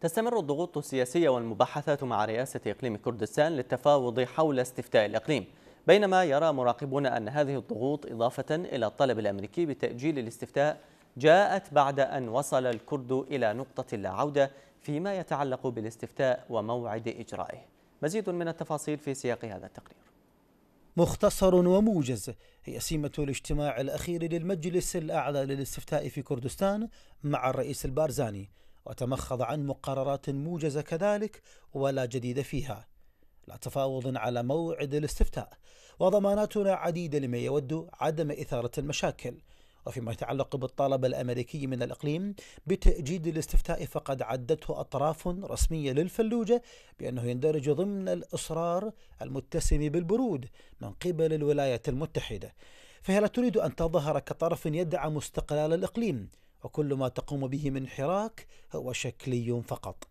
تستمر الضغوط السياسية والمباحثات مع رئاسة إقليم كردستان للتفاوض حول استفتاء الإقليم بينما يرى مراقبون أن هذه الضغوط إضافة إلى الطلب الأمريكي بتأجيل الاستفتاء جاءت بعد أن وصل الكرد إلى نقطة لا عودة فيما يتعلق بالاستفتاء وموعد إجرائه مزيد من التفاصيل في سياق هذا التقرير مختصر وموجز هي سمة الاجتماع الأخير للمجلس الأعلى للاستفتاء في كردستان مع الرئيس البارزاني وتمخض عن مقررات موجزة كذلك ولا جديد فيها لا تفاوض على موعد الاستفتاء وضماناتنا عديدة لما يود عدم إثارة المشاكل وفيما يتعلق بالطلب الامريكي من الاقليم بتاجيل الاستفتاء فقد عدته اطراف رسميه للفلوجه بانه يندرج ضمن الاصرار المتسم بالبرود من قبل الولايات المتحده فهي لا تريد ان تظهر كطرف يدعم استقلال الاقليم وكل ما تقوم به من حراك هو شكلي فقط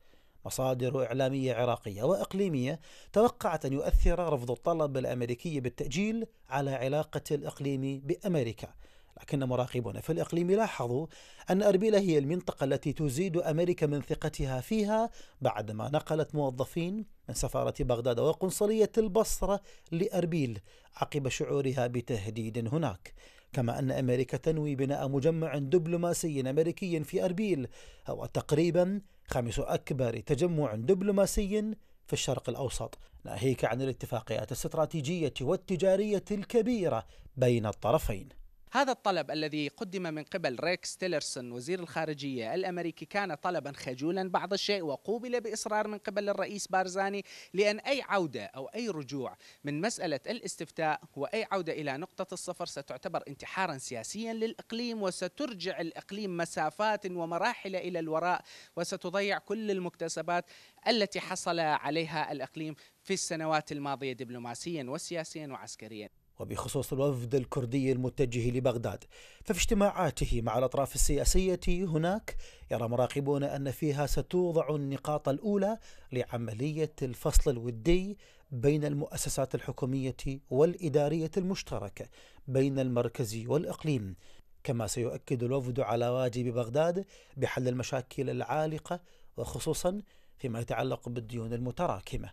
مصادر إعلامية عراقية وإقليمية توقعت أن يؤثر رفض الطلب الأمريكي بالتأجيل على علاقة الإقليم بأمريكا لكن مراقبون في الإقليم لاحظوا أن أربيل هي المنطقة التي تزيد أمريكا من ثقتها فيها بعدما نقلت موظفين من سفارة بغداد وقنصلية البصرة لأربيل عقب شعورها بتهديد هناك كما أن أمريكا تنوي بناء مجمع دبلوماسي أمريكي في أربيل هو تقريبا خامس أكبر تجمع دبلوماسي في الشرق الأوسط ناهيك عن الاتفاقيات الاستراتيجية والتجارية الكبيرة بين الطرفين هذا الطلب الذي قدم من قبل ريكس تيلرسون وزير الخارجية الأمريكي كان طلبا خجولا بعض الشيء وقوبل بإصرار من قبل الرئيس بارزاني لأن أي عودة أو أي رجوع من مسألة الاستفتاء وأي عودة إلى نقطة الصفر ستعتبر انتحارا سياسيا للإقليم وسترجع الإقليم مسافات ومراحل إلى الوراء وستضيع كل المكتسبات التي حصل عليها الإقليم في السنوات الماضية دبلوماسيا وسياسيا وعسكريا وبخصوص الوفد الكردي المتجه لبغداد ففي اجتماعاته مع الأطراف السياسية هناك يرى مراقبون أن فيها ستوضع النقاط الأولى لعملية الفصل الودي بين المؤسسات الحكومية والإدارية المشتركة بين المركز والإقليم كما سيؤكد الوفد على واجب بغداد بحل المشاكل العالقة وخصوصا فيما يتعلق بالديون المتراكمة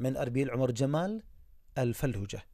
من أربيل عمر جمال الفلوجة